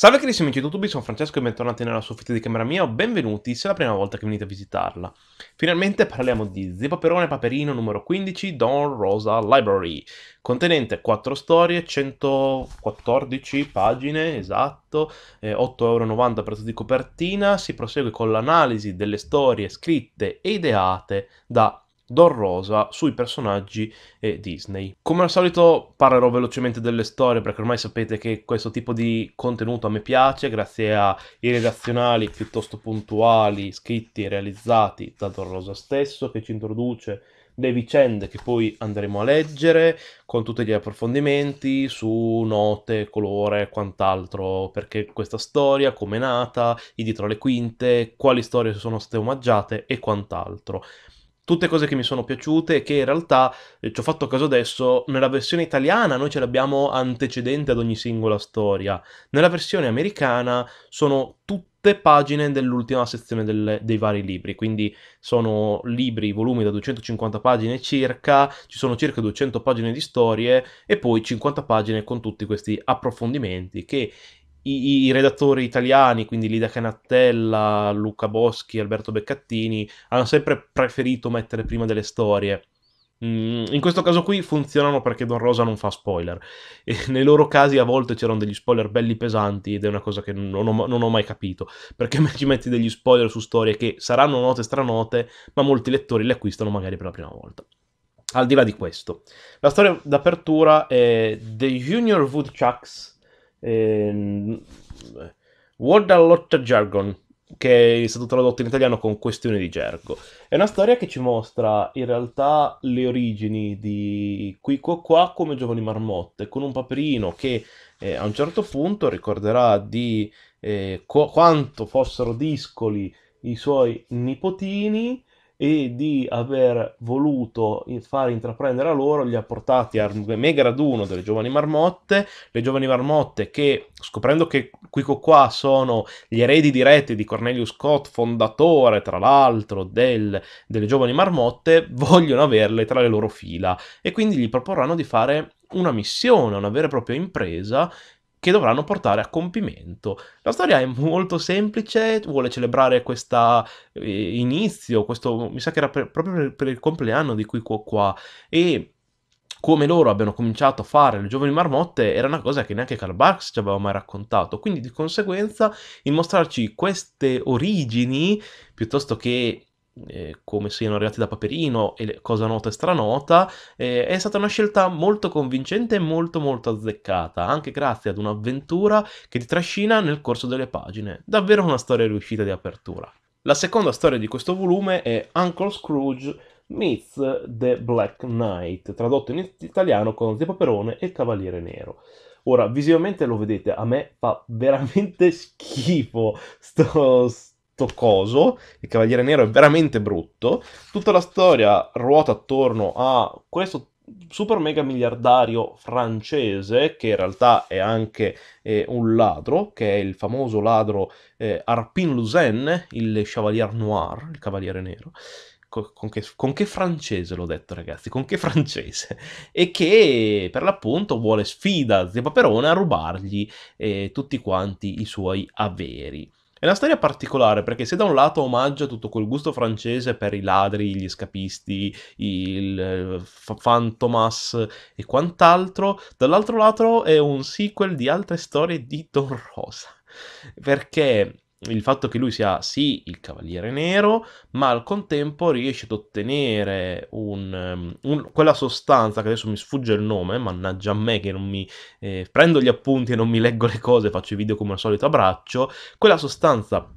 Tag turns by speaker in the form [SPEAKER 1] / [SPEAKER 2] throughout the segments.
[SPEAKER 1] Salve carissimi amici di YouTube, sono Francesco e bentornati nella soffitta di camera mia o benvenuti se è la prima volta che venite a visitarla. Finalmente parliamo di Zipaperone Paperino numero 15 Don Rosa Library, contenente 4 storie, 114 pagine esatto, eh, 8,90€ prezzo di copertina, si prosegue con l'analisi delle storie scritte e ideate da Don Rosa sui personaggi e eh, Disney. Come al solito parlerò velocemente delle storie perché ormai sapete che questo tipo di contenuto a me piace grazie ai redazionali piuttosto puntuali, scritti e realizzati da Don Rosa stesso che ci introduce le vicende che poi andremo a leggere con tutti gli approfondimenti su note, colore e quant'altro, perché questa storia, come è nata, i dietro le quinte, quali storie sono state omaggiate e quant'altro tutte cose che mi sono piaciute e che in realtà, eh, ci ho fatto caso adesso, nella versione italiana noi ce l'abbiamo antecedente ad ogni singola storia, nella versione americana sono tutte pagine dell'ultima sezione del, dei vari libri, quindi sono libri, volumi da 250 pagine circa, ci sono circa 200 pagine di storie e poi 50 pagine con tutti questi approfondimenti che i, i, redattori italiani, quindi Lida Canattella, Luca Boschi, Alberto Beccattini, hanno sempre preferito mettere prima delle storie. Mm, in questo caso qui funzionano perché Don Rosa non fa spoiler. E nei loro casi a volte c'erano degli spoiler belli pesanti ed è una cosa che non ho, non ho mai capito. Perché ci metti degli spoiler su storie che saranno note stranote, ma molti lettori le acquistano magari per la prima volta. Al di là di questo, la storia d'apertura è The Junior Woodchucks eh, Word Allot Jargon, che è stato tradotto in italiano con Questione di gergo. È una storia che ci mostra in realtà le origini di qui qua, qua come giovani marmotte, con un paperino che eh, a un certo punto ricorderà di eh, qu- quanto fossero discoli i suoi nipotini e di aver voluto far intraprendere a loro li ha portati al mega raduno delle giovani marmotte, le giovani marmotte che scoprendo che Quico qua sono gli eredi diretti di Cornelius Scott, fondatore tra l'altro del, delle giovani marmotte, vogliono averle tra le loro fila e quindi gli proporranno di fare una missione, una vera e propria impresa che dovranno portare a compimento. La storia è molto semplice, vuole celebrare questo eh, inizio, questo mi sa che era per, proprio per, per, il compleanno di qui qua, qua e come loro abbiano cominciato a fare le giovani marmotte era una cosa che neanche Karl Barks ci aveva mai raccontato, quindi di conseguenza il mostrarci queste origini piuttosto che eh, come siano arrivati da Paperino e cosa nota e stranota, eh, è stata una scelta molto convincente e molto molto azzeccata, anche grazie ad un'avventura che ti trascina nel corso delle pagine. Davvero una storia riuscita di apertura. La seconda storia di questo volume è Uncle Scrooge meets The Black Knight, tradotto in italiano con Zio Paperone e il Cavaliere Nero. Ora, visivamente lo vedete, a me fa veramente schifo sto, sto coso, il Cavaliere Nero è veramente brutto, tutta la storia ruota attorno a questo super mega miliardario francese che in realtà è anche eh, un ladro, che è il famoso ladro eh, Arpin Lusen, il Chevalier Noir, il Cavaliere Nero. Con, che, con che, francese l'ho detto ragazzi, con che francese, e che per l'appunto vuole sfida Zio Paperone a rubargli eh, tutti quanti i suoi averi. È una storia particolare perché se da un lato omaggia tutto quel gusto francese per i ladri, gli scapisti, il eh, Fantomas e quant'altro, dall'altro lato è un sequel di altre storie di Don Rosa. Perché il fatto che lui sia sì il cavaliere nero, ma al contempo riesce ad ottenere un, ehm, un, quella sostanza che adesso mi sfugge il nome, mannaggia a me che non mi eh, prendo gli appunti e non mi leggo le cose, faccio i video come al solito a braccio, quella sostanza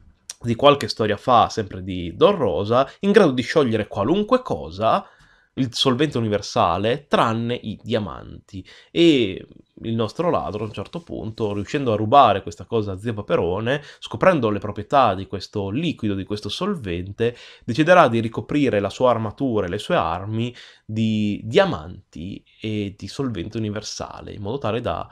[SPEAKER 1] di qualche storia fa, sempre di Don Rosa, in grado di sciogliere qualunque cosa il solvente universale tranne i diamanti e il nostro ladro a un certo punto riuscendo a rubare questa cosa a zio Paperone scoprendo le proprietà di questo liquido di questo solvente deciderà di ricoprire la sua armatura e le sue armi di diamanti e di solvente universale in modo tale da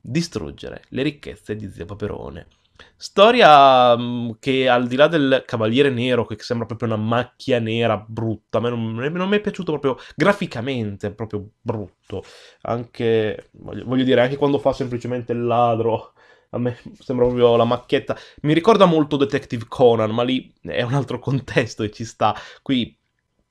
[SPEAKER 1] distruggere le ricchezze di zio Paperone Storia mm, che al di là del Cavaliere Nero, che sembra proprio una macchia nera brutta, a me non, non mi è piaciuto proprio graficamente, proprio brutto. Anche, voglio, voglio dire, anche quando fa semplicemente il ladro, a me sembra proprio la macchietta. Mi ricorda molto Detective Conan, ma lì è un altro contesto e ci sta. Qui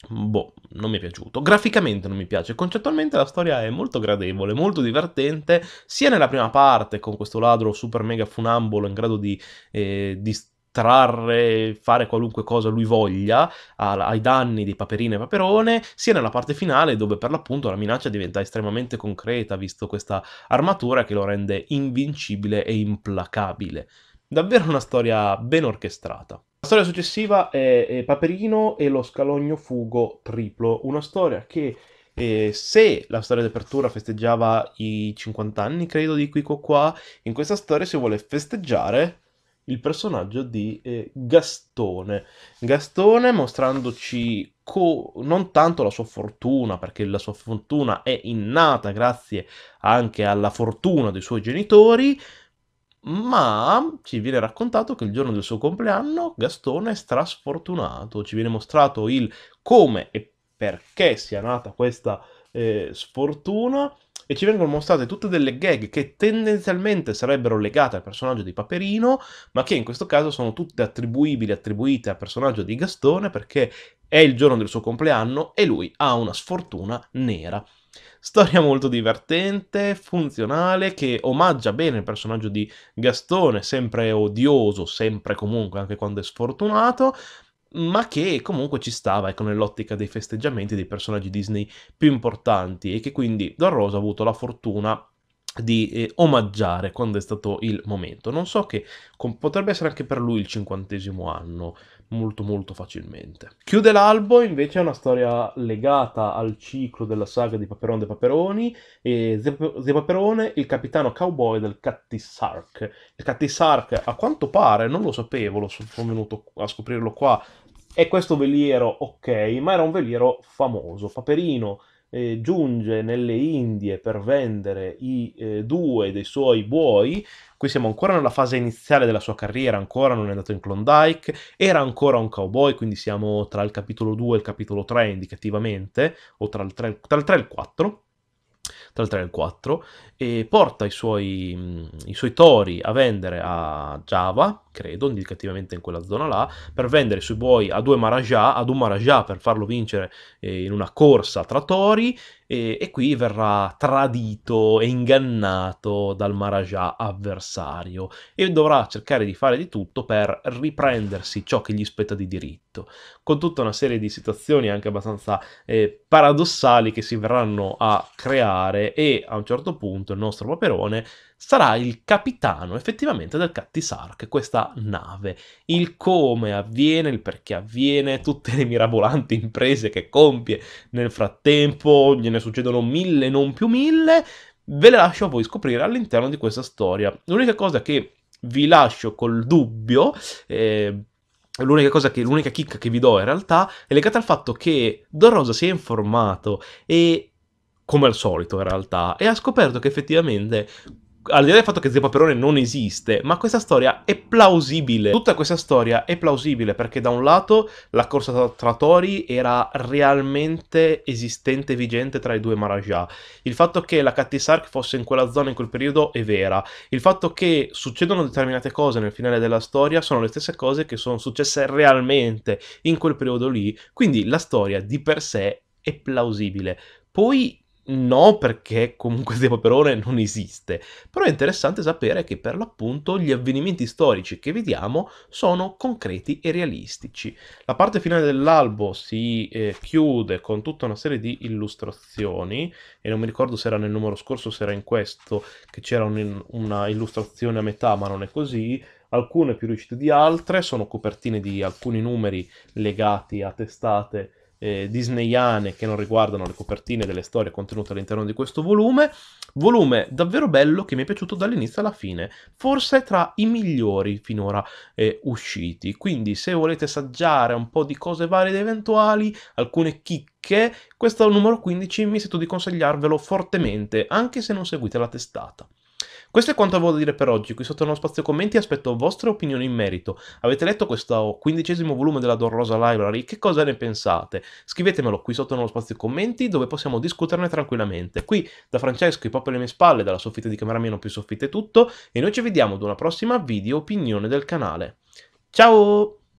[SPEAKER 1] Boh, non mi è piaciuto. Graficamente non mi piace, concettualmente la storia è molto gradevole, molto divertente, sia nella prima parte con questo ladro super mega funambolo in grado di eh, distrarre, fare qualunque cosa lui voglia ai danni di Paperino e Paperone, sia nella parte finale dove per l'appunto la minaccia diventa estremamente concreta visto questa armatura che lo rende invincibile e implacabile. Davvero una storia ben orchestrata. La storia successiva è, Paperino e lo scalogno fugo triplo, una storia che eh, se la storia di apertura festeggiava i 50 anni, credo, di qui o qua, in questa storia si vuole festeggiare il personaggio di eh, Gastone. Gastone mostrandoci co- non tanto la sua fortuna, perché la sua fortuna è innata grazie anche alla fortuna dei suoi genitori, ma ci viene raccontato che il giorno del suo compleanno Gastone è strasfortunato, ci viene mostrato il come e perché sia nata questa eh, sfortuna e ci vengono mostrate tutte delle gag che tendenzialmente sarebbero legate al personaggio di Paperino, ma che in questo caso sono tutte attribuibili, attribuite al personaggio di Gastone perché è il giorno del suo compleanno e lui ha una sfortuna nera. Storia molto divertente, funzionale, che omaggia bene il personaggio di Gastone, sempre odioso, sempre comunque, anche quando è sfortunato, ma che comunque ci stava ecco, nell'ottica dei festeggiamenti dei personaggi Disney più importanti e che quindi Don Rosa ha avuto la fortuna di eh, omaggiare quando è stato il momento. Non so che potrebbe essere anche per lui il cinquantesimo anno, molto molto facilmente. Chiude l'albo invece è una storia legata al ciclo della saga di Paperone de Paperoni e Zia Paperone, il capitano cowboy del Cattisark. Il Cattisark a quanto pare, non lo sapevo, lo sono venuto a scoprirlo qua, è questo veliero ok, ma era un veliero famoso. Paperino eh, giunge nelle Indie per vendere i eh, due dei suoi buoi. Qui siamo ancora nella fase iniziale della sua carriera, ancora non è andato in Klondike, era ancora un cowboy, quindi siamo tra il capitolo 2 e il capitolo 3 indicativamente, o tra il 3, tra il 3 e il 4 tra il 3 e il 4 e porta i suoi, mm, i suoi tori a vendere a Java credo, indicativamente in quella zona là, per vendere sui buoi a due Marajà, ad un Marajà per farlo vincere eh, in una corsa tra tori, e, e, qui verrà tradito e ingannato dal Marajà avversario e dovrà cercare di fare di tutto per riprendersi ciò che gli spetta di diritto, con tutta una serie di situazioni anche abbastanza eh, paradossali che si verranno a creare e a un certo punto il nostro Paperone sarà il capitano effettivamente del Cattisark, questa nave. Il come avviene, il perché avviene, tutte le mirabolanti imprese che compie nel frattempo, gliene succedono mille, non più mille, ve le lascio a voi scoprire all'interno di questa storia. L'unica cosa che vi lascio col dubbio, eh, L'unica cosa che, l'unica chicca che vi do in realtà è legata al fatto che Don Rosa si è informato e come al solito in realtà, e ha scoperto che effettivamente al di là del fatto che Zio Paperone non esiste, ma questa storia è plausibile. Tutta questa storia è plausibile perché da un lato la corsa tra tori era realmente esistente e vigente tra i due Marajà. Il fatto che la Catty Sark fosse in quella zona in quel periodo è vera. Il fatto che succedono determinate cose nel finale della storia sono le stesse cose che sono successe realmente in quel periodo lì. Quindi la storia di per sé è plausibile. Poi No, perché comunque Zia Paperone non esiste. Però è interessante sapere che per l'appunto gli avvenimenti storici che vediamo sono concreti e realistici. La parte finale dell'albo si eh, chiude con tutta una serie di illustrazioni, e non mi ricordo se era nel numero scorso o se era in questo, che c'era un, una illustrazione a metà, ma non è così alcune più riuscite di altre, sono copertine di alcuni numeri legati a testate eh, disneyane che non riguardano le copertine delle storie contenute all'interno di questo volume. Volume davvero bello che mi è piaciuto dall'inizio alla fine, forse tra i migliori finora eh, usciti. Quindi se volete assaggiare un po' di cose varie ed eventuali, alcune chicche, questo numero 15 mi sento di consigliarvelo fortemente, anche se non seguite la testata. Questo è quanto avevo da dire per oggi, qui sotto nello spazio commenti aspetto vostre opinioni in merito. Avete letto questo quindicesimo volume della Don Rosa Library? Che cosa ne pensate? Scrivetemelo qui sotto nello spazio commenti dove possiamo discuterne tranquillamente. Qui da Francesco, i pop alle mie spalle, dalla soffitta di camera Cameramino più soffitta è tutto e noi ci vediamo ad una prossima video opinione del canale. Ciao!